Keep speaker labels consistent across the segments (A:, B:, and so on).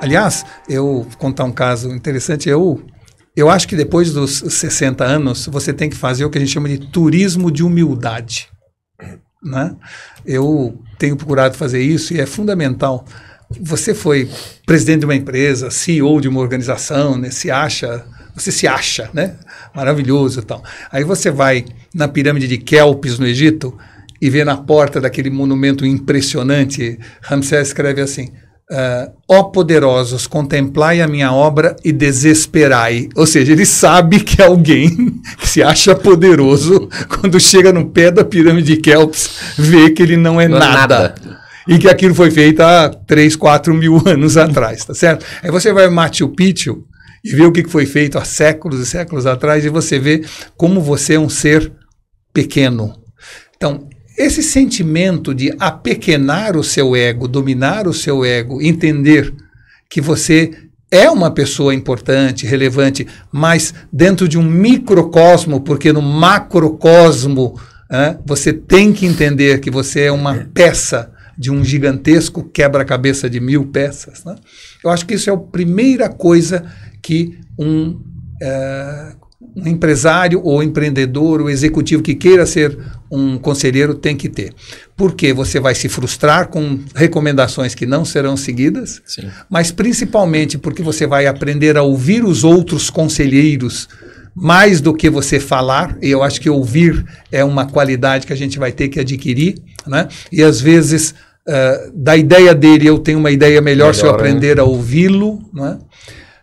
A: Aliás, eu vou contar um caso interessante. Eu, eu acho que depois dos 60 anos, você tem que fazer o que a gente chama de turismo de humildade. Né? Eu tenho procurado fazer isso e é fundamental. Você foi presidente de uma empresa, CEO de uma organização, né? Se acha, você se acha, né? Maravilhoso e tal. Aí você vai na pirâmide de Kelps, no Egito, e vê na porta daquele monumento impressionante, Ramsés escreve assim, uh, ó poderosos, contemplai a minha obra e desesperai. Ou seja, ele sabe que é alguém que se acha poderoso, quando chega no pé da pirâmide de Kelps, vê que ele não é não é nada e que aquilo foi feito há 3, 4 mil anos atrás, tá certo? Aí você vai Machu Picchu e vê o que foi feito há séculos e séculos atrás e você vê como você é um ser pequeno. Então, esse sentimento de apequenar o seu ego, dominar o seu ego, entender que você é uma pessoa importante, relevante, mas dentro de um microcosmo, porque no macrocosmo você tem que entender que você é uma é. peça de um gigantesco quebra-cabeça de mil peças. Né? Eu acho que isso é a primeira coisa que um, é, um empresário ou empreendedor ou executivo que queira ser um conselheiro tem que ter. Porque você vai se frustrar com recomendações que não serão seguidas, Sim. mas principalmente porque você vai aprender a ouvir os outros conselheiros mais do que você falar, e eu acho que ouvir é uma qualidade que a gente vai ter que adquirir, né? E às vezes ah, da ideia dele eu tenho uma ideia melhor, melhor se eu aprender a ouvi-lo. Né?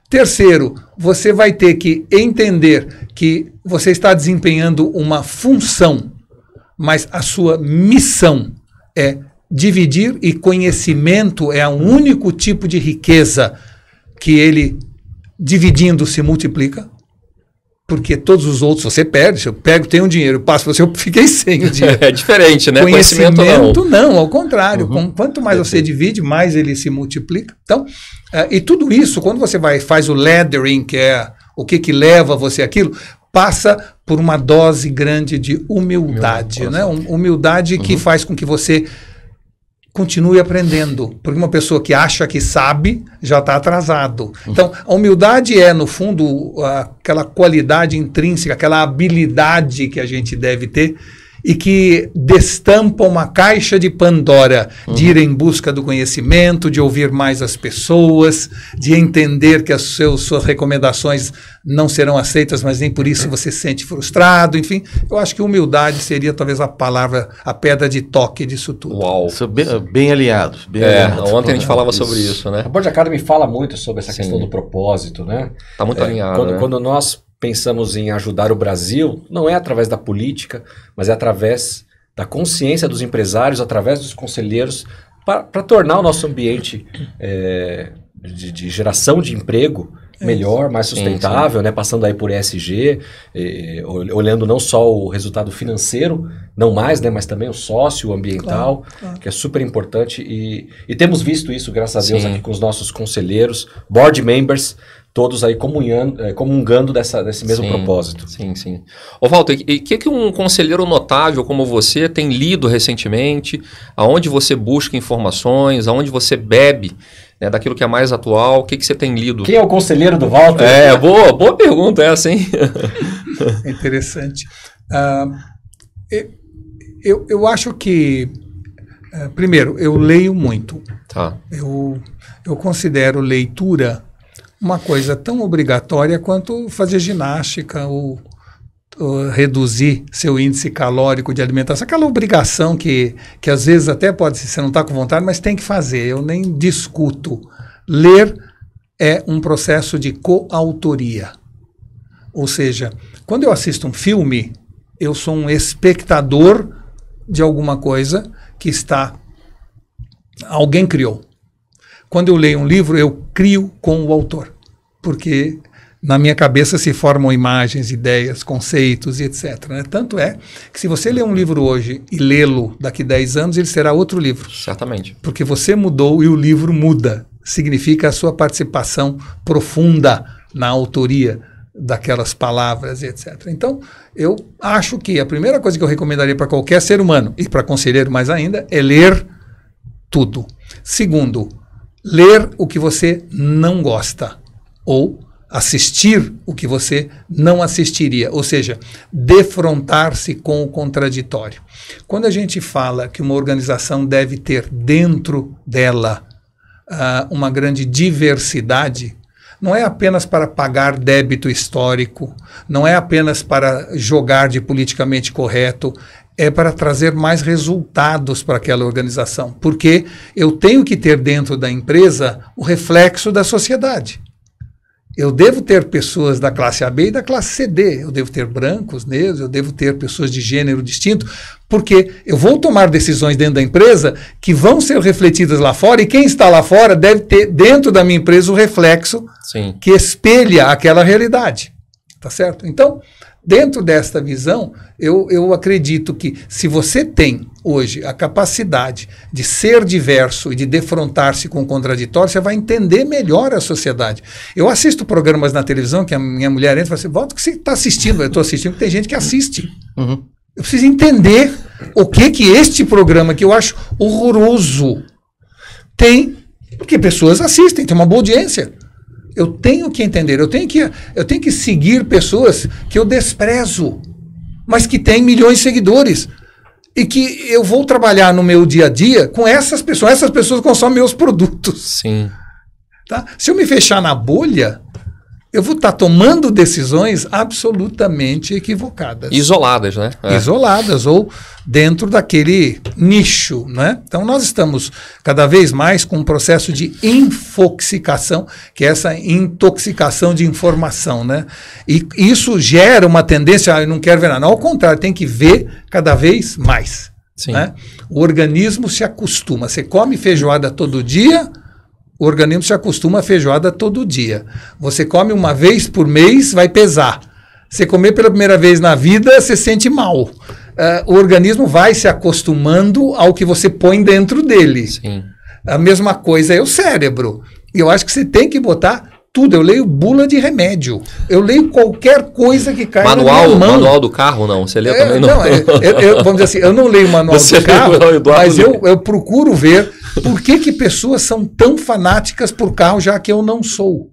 A: Terceiro, você vai ter que entender que você está desempenhando uma função, mas a sua missão é dividir e conhecimento é o único tipo de riqueza que ele dividindo se multiplica porque todos os outros você perde. Se eu pego, tenho um dinheiro, passo você, eu fiquei sem o dinheiro. É diferente, né? Conhecimento, Conhecimento não. não. ao contrário. Uhum. quanto mais você divide, mais ele se multiplica. Então, uh, e tudo isso, quando você vai faz o leathering, que é o que, que leva você aquilo, passa por uma dose grande de humildade, Meu né? Humildade uhum. que faz com que você continue aprendendo, porque uma pessoa que acha que sabe já está atrasado. Então, a humildade é, no fundo, aquela qualidade intrínseca, aquela habilidade que a gente deve ter e que destampam uma caixa de Pandora uhum. de ir em busca do conhecimento, de ouvir mais as pessoas, de entender que as seus, suas recomendações não serão aceitas, mas nem por isso você se sente frustrado. Enfim, eu acho que humildade seria talvez a palavra, a pedra de toque disso tudo. Uau, isso é bem, bem alinhado. Bem é, ontem a gente é, falava sobre isso, isso né? A Board Academy fala muito sobre essa Sim. questão do propósito, né? Está muito é, alinhado. Quando, né? quando nós pensamos em ajudar o Brasil, não é através da política, mas é através da consciência dos empresários, através dos conselheiros, para tornar o nosso ambiente é, de, de, geração de emprego é melhor, mais sustentável, sim, sim. né? Passando aí por ESG, eh, olhando não só o resultado financeiro, não mais, né? Mas também o sócio, o ambiental, claro, claro. que é super importante. E, e temos visto isso, graças a Deus, sim. aqui com os nossos conselheiros, board members, todos aí eh, comungando dessa, desse mesmo sim, propósito. Sim, sim. Ô Walter, e o que, que um conselheiro notável como você tem lido recentemente? Aonde você busca informações? Aonde você bebe né, daquilo que é mais atual? O que, que você tem lido? Quem é o conselheiro do Walter? É, boa, boa pergunta essa, hein? interessante. Uh, eu, eu acho que, é, primeiro, eu leio muito. Tá. Eu, eu considero leitura uma coisa tão obrigatória quanto fazer ginástica ou reduzir seu índice calórico de alimentação, aquela obrigação que, que às vezes até pode ser, você não está com vontade, mas tem que fazer, eu nem discuto. Ler é um processo de coautoria. Ou seja, quando eu assisto um filme, eu sou um espectador de alguma coisa que está alguém criou. Quando eu leio um livro, eu crio com o autor, porque na minha cabeça se formam imagens, ideias, conceitos e etc. Né? Tanto é que se você ler um livro hoje e lê-lo daqui 10 anos, ele será outro livro. Certamente. Porque você mudou e o livro muda. Significa a sua participação profunda na autoria daquelas palavras e etc. Então, eu acho que a primeira coisa que eu recomendaria para qualquer ser humano, e para conselheiro mais ainda, é ler tudo. Segundo, ler o que você não gosta ou assistir o que você não assistiria, ou seja, defrontar-se com o contraditório. Quando a gente fala que uma organização deve ter dentro dela uh, uma grande diversidade, não é apenas para pagar débito histórico, não é apenas para jogar de politicamente correto, é para trazer mais resultados para aquela organização, porque eu tenho que ter dentro da empresa o reflexo da sociedade. Eu devo ter pessoas da classe AB e da classe CD. Eu devo ter brancos, negros, eu devo ter pessoas de gênero distinto, porque eu vou tomar decisões dentro da empresa que vão ser refletidas lá fora e quem está lá fora deve ter dentro da minha empresa o reflexo Sim. que espelha aquela realidade. Tá certo? Então, Dentro desta visão, eu, eu acredito que se você tem hoje a capacidade de ser diverso e de defrontar-se com o contraditório, você vai entender melhor a sociedade. Eu assisto programas na televisão que a minha mulher entra e fala assim: volta que você está assistindo. Eu estou assistindo porque tem gente que assiste. Uhum. Eu preciso entender o que que este programa, que eu acho horroroso, tem, porque pessoas assistem, tem uma boa audiência eu tenho que entender, eu tenho que, eu tenho que seguir pessoas que eu desprezo, mas que têm milhões de seguidores. E que eu vou trabalhar no meu dia a dia com essas pessoas. Essas pessoas consomem meus produtos. Sim. Tá? Se eu me fechar na bolha, eu vou estar tá tomando decisões absolutamente equivocadas. Isoladas, né? É. Isoladas ou dentro daquele nicho, né? Então nós estamos cada vez mais com um processo de infoxicação, que é essa intoxicação de informação, né? E isso gera uma tendência, ah, eu não quero ver nada. Ao contrário, tem que ver cada vez mais. Sim. Né? O organismo se acostuma. Você come feijoada todo dia, o organismo se acostuma a feijoada todo dia. Você come uma vez por mês, vai pesar. Você comer pela primeira vez na vida, você sente mal. Uh, o organismo vai se acostumando ao que você põe dentro dele. Sim. A mesma coisa é o cérebro. E eu acho que você tem que botar tudo. Eu leio bula de remédio. Eu leio qualquer coisa que cai manual, na mão. Manual do carro, não. Você lê é, também? Não, não eu, é, eu, é, é, vamos dizer assim, eu não leio o manual Você do carro, mas eu, eu procuro ver por que, que pessoas são tão fanáticas por carro já que eu não sou?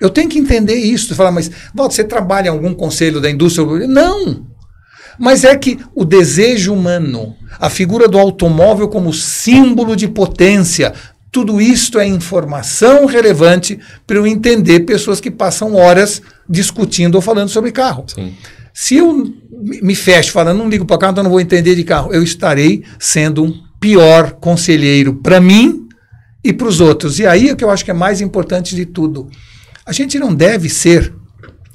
A: Eu tenho que entender isso. Você mas Walter, você trabalha em algum conselho da indústria? Não! Mas é que o desejo humano, a figura do automóvel como símbolo de potência, tudo isto é informação relevante para eu entender pessoas que passam horas discutindo ou falando sobre carro. Sim. Se eu me fecho falando, não ligo para carro, então não vou entender de carro, eu estarei sendo um pior conselheiro para mim e para os outros. E aí é o que eu acho que é mais importante de tudo. A gente não deve ser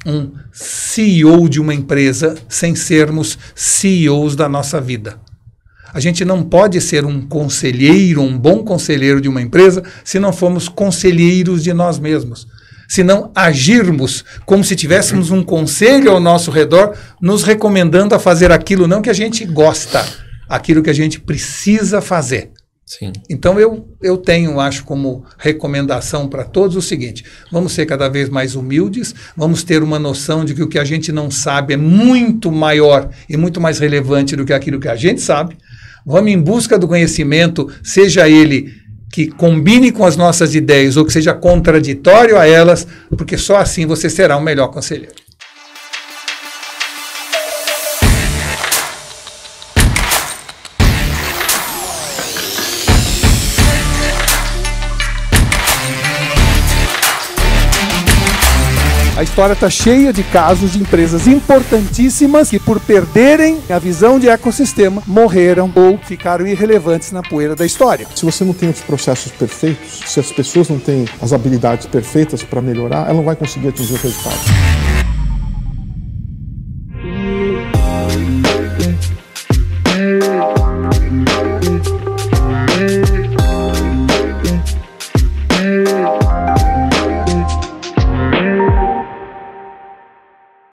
A: um CEO de uma empresa sem sermos CEOs da nossa vida. A gente não pode ser um conselheiro, um bom conselheiro de uma empresa, se não formos conselheiros de nós mesmos. Se não agirmos como se tivéssemos um conselho ao nosso redor, nos recomendando a fazer aquilo não que a gente gosta aquilo que a gente precisa fazer. Sim. Então eu, eu tenho, acho, como recomendação para todos o seguinte: vamos ser cada vez mais humildes, vamos ter uma noção de que o que a gente não sabe é muito maior e muito mais relevante do que aquilo que a gente sabe. Vamos em busca do conhecimento, seja ele que combine com as nossas ideias ou que seja contraditório a elas, porque só assim você será o melhor conselheiro. A história está cheia de casos de empresas importantíssimas que, por perderem a visão de ecossistema, morreram ou ficaram irrelevantes na poeira da história. Se você não tem os processos perfeitos, se as pessoas não têm as habilidades perfeitas para melhorar, ela não vai conseguir atingir o resultado.